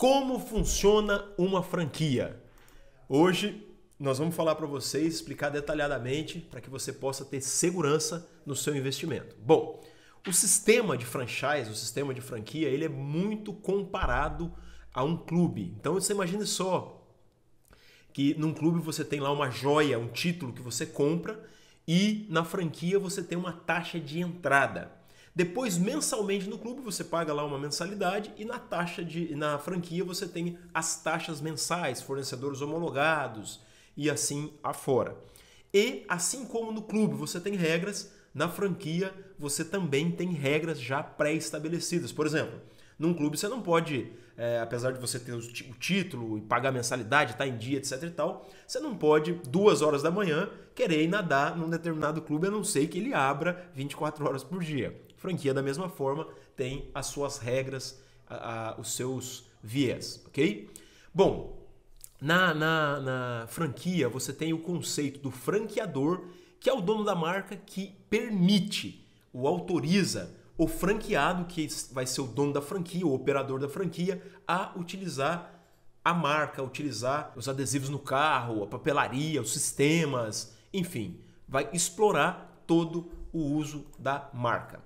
Como funciona uma franquia? Hoje nós vamos falar para vocês, explicar detalhadamente para que você possa ter segurança no seu investimento. Bom, o sistema de franchise, o sistema de franquia, ele é muito comparado a um clube. Então você imagine só que num clube você tem lá uma joia, um título que você compra e na franquia você tem uma taxa de entrada. Depois, mensalmente no clube, você paga lá uma mensalidade e na taxa de na franquia você tem as taxas mensais, fornecedores homologados e assim afora. E assim como no clube você tem regras, na franquia você também tem regras já pré-estabelecidas. Por exemplo, num clube você não pode, é, apesar de você ter o título e pagar mensalidade, estar tá em dia, etc e tal, você não pode, duas horas da manhã, querer nadar num determinado clube, a não ser que ele abra 24 horas por dia franquia, da mesma forma, tem as suas regras, a, a, os seus viés, ok? Bom, na, na, na franquia você tem o conceito do franqueador, que é o dono da marca que permite, o autoriza, o franqueado, que vai ser o dono da franquia, o operador da franquia, a utilizar a marca, utilizar os adesivos no carro, a papelaria, os sistemas, enfim, vai explorar todo o uso da marca.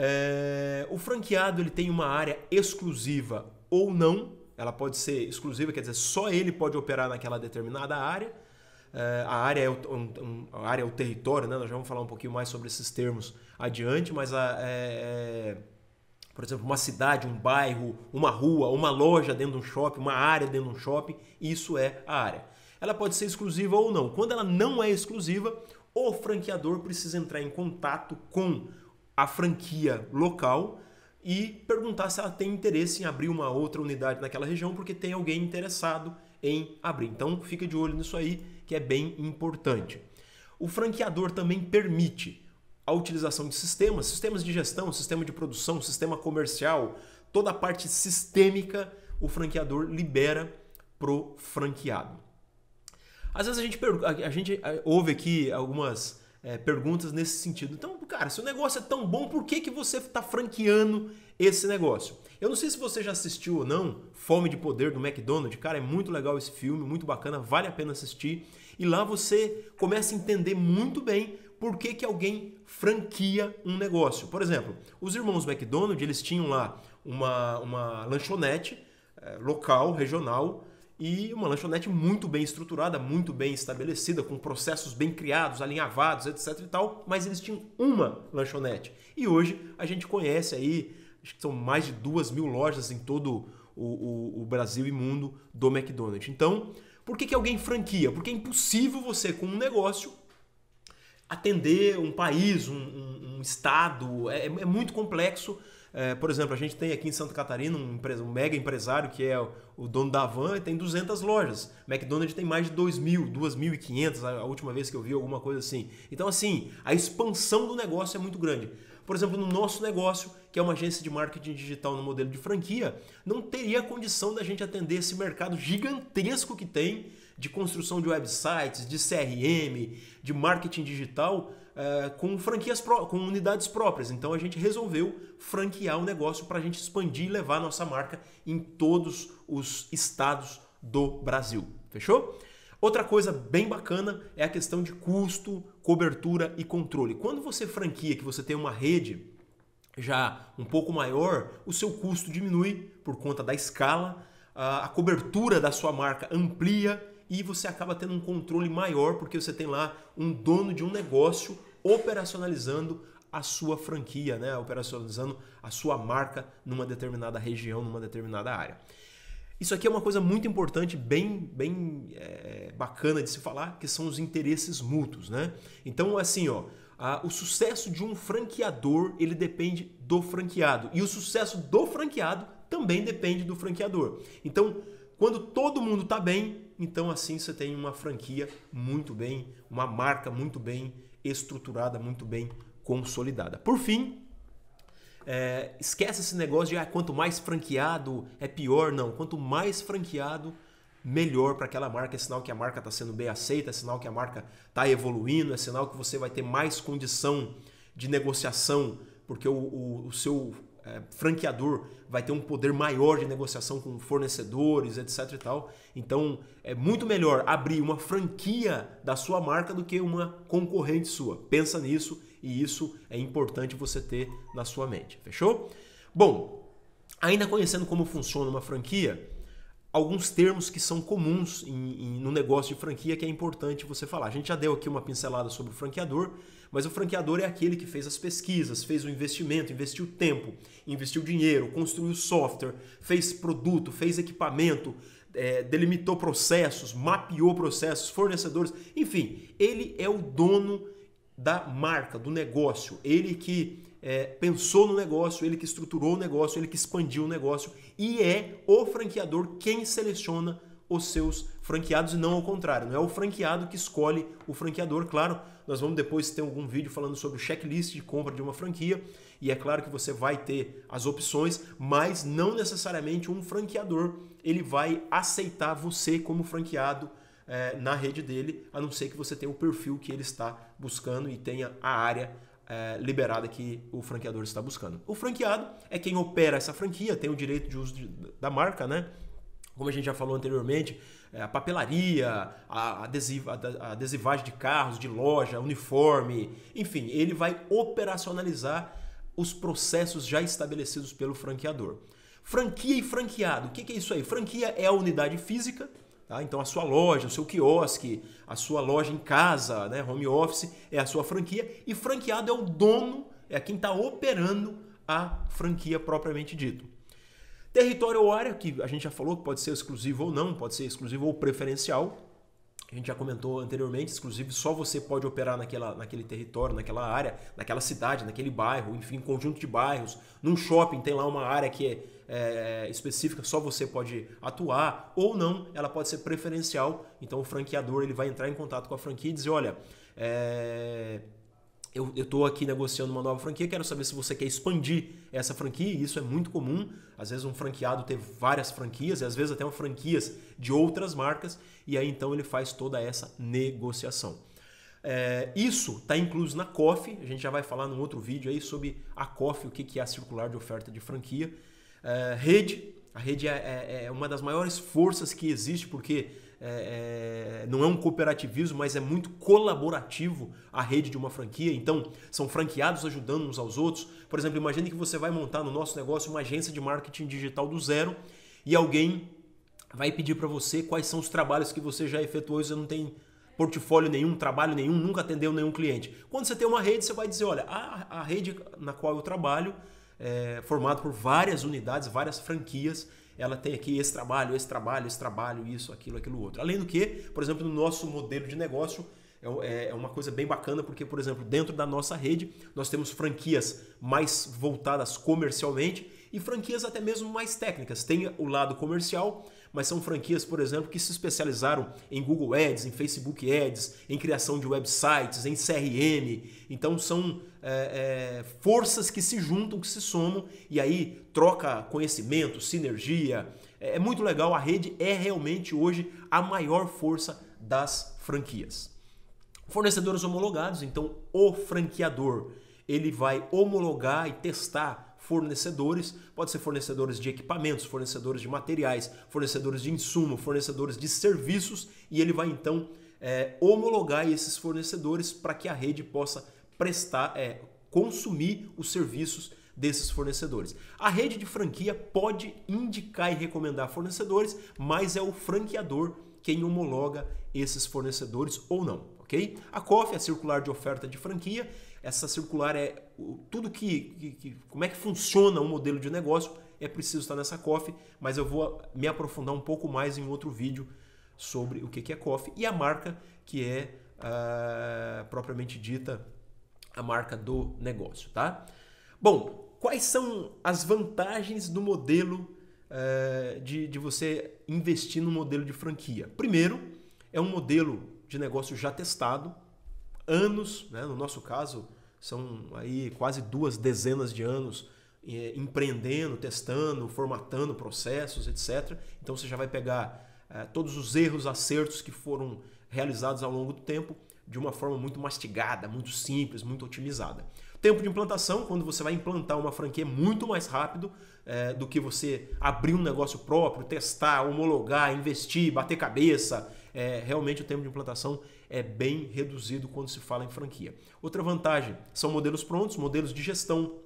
É, o franqueado ele tem uma área exclusiva ou não. Ela pode ser exclusiva, quer dizer, só ele pode operar naquela determinada área. É, a, área é o, um, a área é o território, né? Nós já vamos falar um pouquinho mais sobre esses termos adiante, mas a, é, é, por exemplo, uma cidade, um bairro, uma rua, uma loja dentro de um shopping, uma área dentro de um shopping, isso é a área. Ela pode ser exclusiva ou não. Quando ela não é exclusiva, o franqueador precisa entrar em contato com a franquia local e perguntar se ela tem interesse em abrir uma outra unidade naquela região, porque tem alguém interessado em abrir. Então fica de olho nisso aí, que é bem importante. O franqueador também permite a utilização de sistemas, sistemas de gestão, sistema de produção, sistema comercial, toda a parte sistêmica, o franqueador libera pro franqueado. Às vezes a gente, a gente ouve aqui algumas é, perguntas nesse sentido. Então, cara, se o negócio é tão bom, por que, que você está franqueando esse negócio? Eu não sei se você já assistiu ou não Fome de Poder do McDonald's. Cara, é muito legal esse filme, muito bacana, vale a pena assistir. E lá você começa a entender muito bem por que, que alguém franquia um negócio. Por exemplo, os irmãos McDonald's, eles tinham lá uma, uma lanchonete é, local, regional, e uma lanchonete muito bem estruturada, muito bem estabelecida, com processos bem criados, alinhavados, etc e tal, mas eles tinham uma lanchonete. E hoje a gente conhece aí, acho que são mais de duas mil lojas em todo o, o, o Brasil e mundo do McDonald's. Então, por que, que alguém franquia? Porque é impossível você, com um negócio, atender um país, um, um, um estado, é, é muito complexo é, por exemplo, a gente tem aqui em Santa Catarina um, um mega empresário que é o, o, dono da Van e tem 200 lojas. McDonald's tem mais de 2 mil, 2.500, a, a última vez que eu vi alguma coisa assim. Então, assim, a expansão do negócio é muito grande. Por exemplo, no nosso negócio, que é uma agência de marketing digital no modelo de franquia, não teria condição da gente atender esse mercado gigantesco que tem de construção de websites, de CRM, de marketing digital eh, com franquias com unidades próprias. Então a gente resolveu franquear o negócio para a gente expandir e levar a nossa marca em todos os estados do Brasil. Fechou? Outra coisa bem bacana é a questão de custo, cobertura e controle. Quando você franquia que você tem uma rede já um pouco maior, o seu custo diminui por conta da escala, a cobertura da sua marca amplia e você acaba tendo um controle maior porque você tem lá um dono de um negócio operacionalizando a sua franquia, né? operacionalizando a sua marca numa determinada região, numa determinada área. Isso aqui é uma coisa muito importante, bem, bem é, bacana de se falar, que são os interesses mútuos, né? Então, assim, ó, a, o sucesso de um franqueador ele depende do franqueado e o sucesso do franqueado também depende do franqueador. Então, quando todo mundo está bem, então assim você tem uma franquia muito bem, uma marca muito bem estruturada, muito bem consolidada. Por fim, é, esquece esse negócio de ah, quanto mais franqueado é pior. Não, quanto mais franqueado, melhor para aquela marca. É sinal que a marca está sendo bem aceita, é sinal que a marca está evoluindo, é sinal que você vai ter mais condição de negociação, porque o, o, o seu é, franqueador vai ter um poder maior de negociação com fornecedores, etc e tal. Então, é muito melhor abrir uma franquia da sua marca do que uma concorrente sua. Pensa nisso e isso é importante você ter na sua mente, fechou? Bom, ainda conhecendo como funciona uma franquia, alguns termos que são comuns em, em, no negócio de franquia que é importante você falar. A gente já deu aqui uma pincelada sobre o franqueador, mas o franqueador é aquele que fez as pesquisas, fez o investimento, investiu tempo, investiu dinheiro, construiu software, fez produto, fez equipamento, é, delimitou processos, mapeou processos, fornecedores, enfim, ele é o dono da marca, do negócio, ele que é, pensou no negócio, ele que estruturou o negócio, ele que expandiu o negócio e é o franqueador quem seleciona os seus franqueados e não ao contrário. Não é o franqueado que escolhe o franqueador. Claro, nós vamos depois ter algum vídeo falando sobre o checklist de compra de uma franquia e é claro que você vai ter as opções, mas não necessariamente um franqueador ele vai aceitar você como franqueado é, na rede dele, a não ser que você tenha o perfil que ele está buscando e tenha a área é, liberada que o franqueador está buscando. O franqueado é quem opera essa franquia, tem o direito de uso de, da marca, né? Como a gente já falou anteriormente, é, a papelaria, a, adesiva, a adesivagem de carros, de loja, uniforme, enfim, ele vai operacionalizar os processos já estabelecidos pelo franqueador. Franquia e franqueado, o que, que é isso aí? Franquia é a unidade física Tá? Então a sua loja, o seu quiosque, a sua loja em casa, né? home office, é a sua franquia e franqueado é o dono, é quem está operando a franquia propriamente dito. Território ou área, que a gente já falou que pode ser exclusivo ou não, pode ser exclusivo ou preferencial a gente já comentou anteriormente, exclusivo só você pode operar naquela, naquele território, naquela área, naquela cidade, naquele bairro, enfim, conjunto de bairros. Num shopping tem lá uma área que é, é, é, específica, só você pode atuar ou não, ela pode ser preferencial. Então o franqueador ele vai entrar em contato com a franquia e dizer, olha, é, eu estou aqui negociando uma nova franquia, quero saber se você quer expandir essa franquia, e isso é muito comum. Às vezes um franqueado ter várias franquias, e às vezes até uma franquias de outras marcas, e aí então ele faz toda essa negociação. É, isso está incluso na COF, a gente já vai falar num outro vídeo aí sobre a COF, o que é a circular de oferta de franquia. É, rede, a rede é, é, é uma das maiores forças que existe, porque é, é, não é um cooperativismo, mas é muito colaborativo a rede de uma franquia. Então, são franqueados ajudando uns aos outros. Por exemplo, imagine que você vai montar no nosso negócio uma agência de marketing digital do zero e alguém vai pedir para você quais são os trabalhos que você já efetuou e você não tem portfólio nenhum, trabalho nenhum, nunca atendeu nenhum cliente. Quando você tem uma rede, você vai dizer, olha, a, a rede na qual eu trabalho é formado por várias unidades, várias franquias, ela tem aqui esse trabalho, esse trabalho, esse trabalho, isso, aquilo, aquilo outro. Além do que, por exemplo, no nosso modelo de negócio, é, é, é uma coisa bem bacana porque, por exemplo, dentro da nossa rede, nós temos franquias mais voltadas comercialmente e franquias até mesmo mais técnicas. Tem o lado comercial, mas são franquias, por exemplo, que se especializaram em Google Ads, em Facebook Ads, em criação de websites, em CRM. Então são é, é, forças que se juntam, que se somam e aí troca conhecimento, sinergia. É, é muito legal. A rede é realmente hoje a maior força das franquias. Fornecedores homologados, então o franqueador ele vai homologar e testar fornecedores, pode ser fornecedores de equipamentos, fornecedores de materiais, fornecedores de insumo, fornecedores de serviços, e ele vai então é, homologar esses fornecedores para que a rede possa prestar, é, consumir os serviços desses fornecedores. A rede de franquia pode indicar e recomendar fornecedores, mas é o franqueador quem homologa esses fornecedores ou não, ok? A COF, a circular de oferta de franquia, essa circular é tudo que, que, que, como é que funciona um modelo de negócio é preciso estar nessa coffee, mas eu vou me aprofundar um pouco mais em outro vídeo sobre o que é coffee e a marca que é uh, propriamente dita a marca do negócio, tá? Bom, quais são as vantagens do modelo uh, de, de você investir no modelo de franquia? Primeiro, é um modelo de negócio já testado, anos, né? no nosso caso, são aí quase duas dezenas de anos é, empreendendo, testando, formatando processos, etc. Então você já vai pegar é, todos os erros, acertos que foram realizados ao longo do tempo de uma forma muito mastigada, muito simples, muito otimizada. Tempo de implantação, quando você vai implantar uma franquia é muito mais rápido é, do que você abrir um negócio próprio, testar, homologar, investir, bater cabeça. É, realmente o tempo de implantação é bem reduzido quando se fala em franquia. Outra vantagem são modelos prontos, modelos de gestão,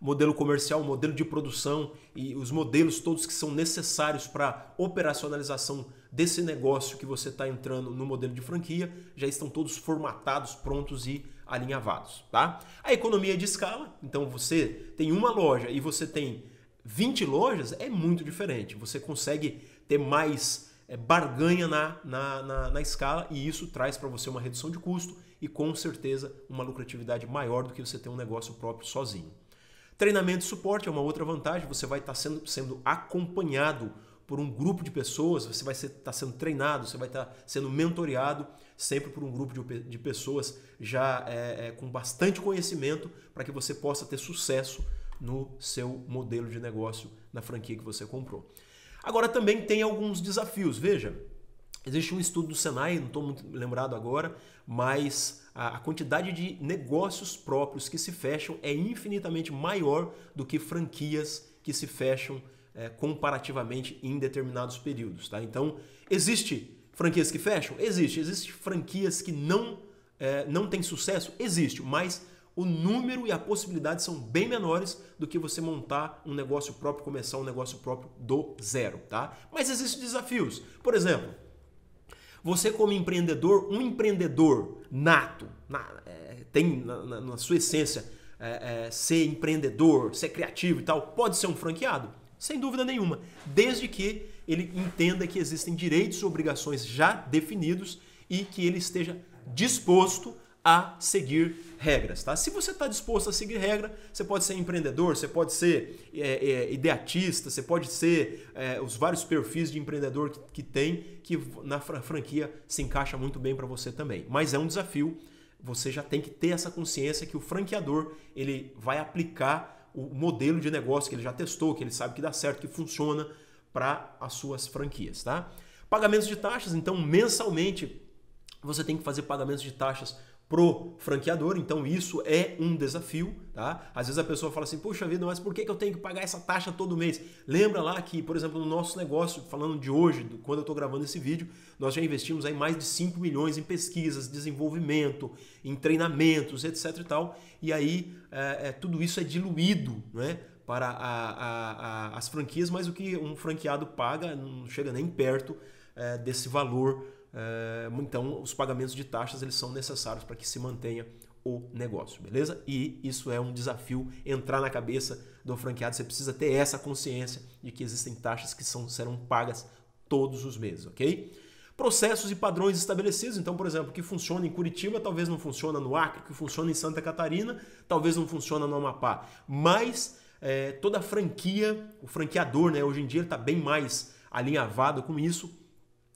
modelo comercial, modelo de produção e os modelos todos que são necessários para operacionalização desse negócio que você está entrando no modelo de franquia já estão todos formatados, prontos e alinhavados, tá? A economia de escala, então você tem uma loja e você tem 20 lojas, é muito diferente. Você consegue ter mais é, barganha na, na, na, na escala e isso traz para você uma redução de custo e com certeza uma lucratividade maior do que você ter um negócio próprio sozinho. Treinamento e suporte é uma outra vantagem, você vai estar tá sendo, sendo acompanhado por um grupo de pessoas, você vai estar tá sendo treinado, você vai estar tá sendo mentoreado, sempre por um grupo de, de pessoas já é, é, com bastante conhecimento para que você possa ter sucesso no seu modelo de negócio na franquia que você comprou. Agora também tem alguns desafios. Veja, existe um estudo do Senai, não estou muito lembrado agora, mas a quantidade de negócios próprios que se fecham é infinitamente maior do que franquias que se fecham é, comparativamente em determinados períodos. Tá? Então, existe franquias que fecham? Existe. Existe franquias que não, é, não têm sucesso? Existe, mas o número e a possibilidade são bem menores do que você montar um negócio próprio, começar um negócio próprio do zero, tá? Mas existem desafios. Por exemplo, você como empreendedor, um empreendedor nato, na, é, tem na, na, na, sua essência é, é, ser empreendedor, ser criativo e tal, pode ser um franqueado? Sem dúvida nenhuma, desde que ele entenda que existem direitos e obrigações já definidos e que ele esteja disposto a seguir regras, tá? Se você está disposto a seguir regra, você pode ser empreendedor, você pode ser é, é, ideatista, você pode ser é, os vários perfis de empreendedor que, que tem, que na franquia se encaixa muito bem para você também. Mas é um desafio, você já tem que ter essa consciência que o franqueador ele vai aplicar o modelo de negócio que ele já testou, que ele sabe que dá certo, que funciona para as suas franquias, tá? Pagamentos de taxas, então mensalmente você tem que fazer pagamentos de taxas pro franqueador, então isso é um desafio, tá? Às vezes a pessoa fala assim, poxa vida, mas por que eu tenho que pagar essa taxa todo mês? Lembra lá que, por exemplo, no nosso negócio, falando de hoje, quando eu estou gravando esse vídeo, nós já investimos aí mais de 5 milhões em pesquisas, desenvolvimento, em treinamentos, etc e tal, e aí é, é, tudo isso é diluído, né? Para a, a, a, as franquias, mas o que um franqueado paga não chega nem perto é, desse valor eh, então os pagamentos de taxas eles são necessários para que se mantenha o negócio, beleza? E isso é um desafio entrar na cabeça do franqueado. Você precisa ter essa consciência de que existem taxas que são, serão pagas todos os meses, ok? Processos e padrões estabelecidos. Então, por exemplo, o que funciona em Curitiba talvez não funciona no Acre, o que funciona em Santa Catarina talvez não funciona no Amapá. Mas é, toda franquia, o franqueador, né, hoje em dia está bem mais alinhavado com isso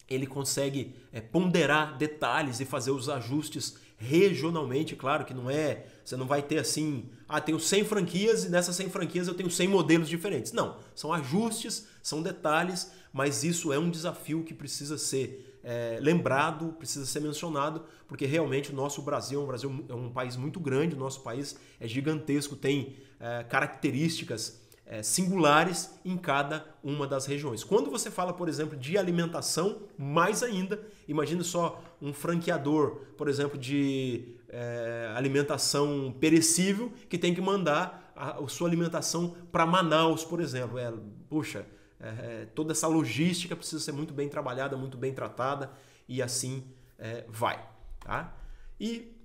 ele consegue é, ponderar detalhes e fazer os ajustes regionalmente, claro que não é, você não vai ter assim, ah, tenho 100 franquias e nessas 100 franquias eu tenho 100 modelos diferentes. Não, são ajustes, são detalhes, mas isso é um desafio que precisa ser é, lembrado, precisa ser mencionado, porque realmente o nosso Brasil é um, Brasil, é um país muito grande, o nosso país é gigantesco, tem é, características é, singulares em cada uma das regiões. Quando você fala, por exemplo, de alimentação, mais ainda, imagine só um franqueador, por exemplo, de é, alimentação perecível, que tem que mandar a, a sua alimentação para Manaus, por exemplo. É, puxa, é, é, toda essa logística precisa ser muito bem trabalhada, muito bem tratada e assim é, vai. Tá? E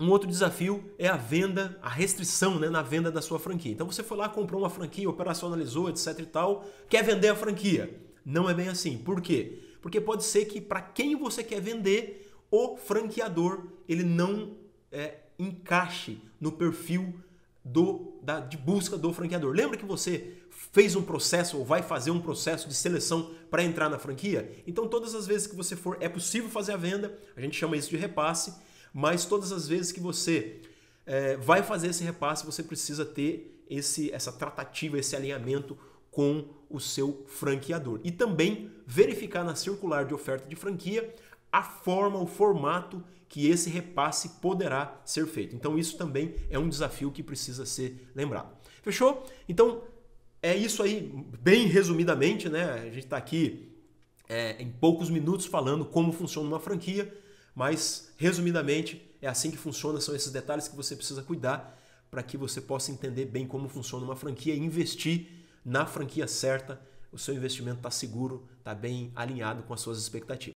um outro desafio é a venda, a restrição né, na venda da sua franquia. Então você foi lá, comprou uma franquia, operacionalizou, etc e tal, quer vender a franquia. Não é bem assim. Por quê? Porque pode ser que para quem você quer vender, o franqueador ele não é, encaixe no perfil do, da, de busca do franqueador. Lembra que você fez um processo ou vai fazer um processo de seleção para entrar na franquia? Então todas as vezes que você for, é possível fazer a venda, a gente chama isso de repasse mas todas as vezes que você é, vai fazer esse repasse, você precisa ter esse, essa tratativa, esse alinhamento com o seu franqueador. E também verificar na circular de oferta de franquia a forma, o formato que esse repasse poderá ser feito. Então, isso também é um desafio que precisa ser lembrado. Fechou? Então, é isso aí, bem resumidamente, né? A gente está aqui é, em poucos minutos falando como funciona uma franquia. Mas, resumidamente, é assim que funciona, são esses detalhes que você precisa cuidar para que você possa entender bem como funciona uma franquia e investir na franquia certa. O seu investimento está seguro, está bem alinhado com as suas expectativas.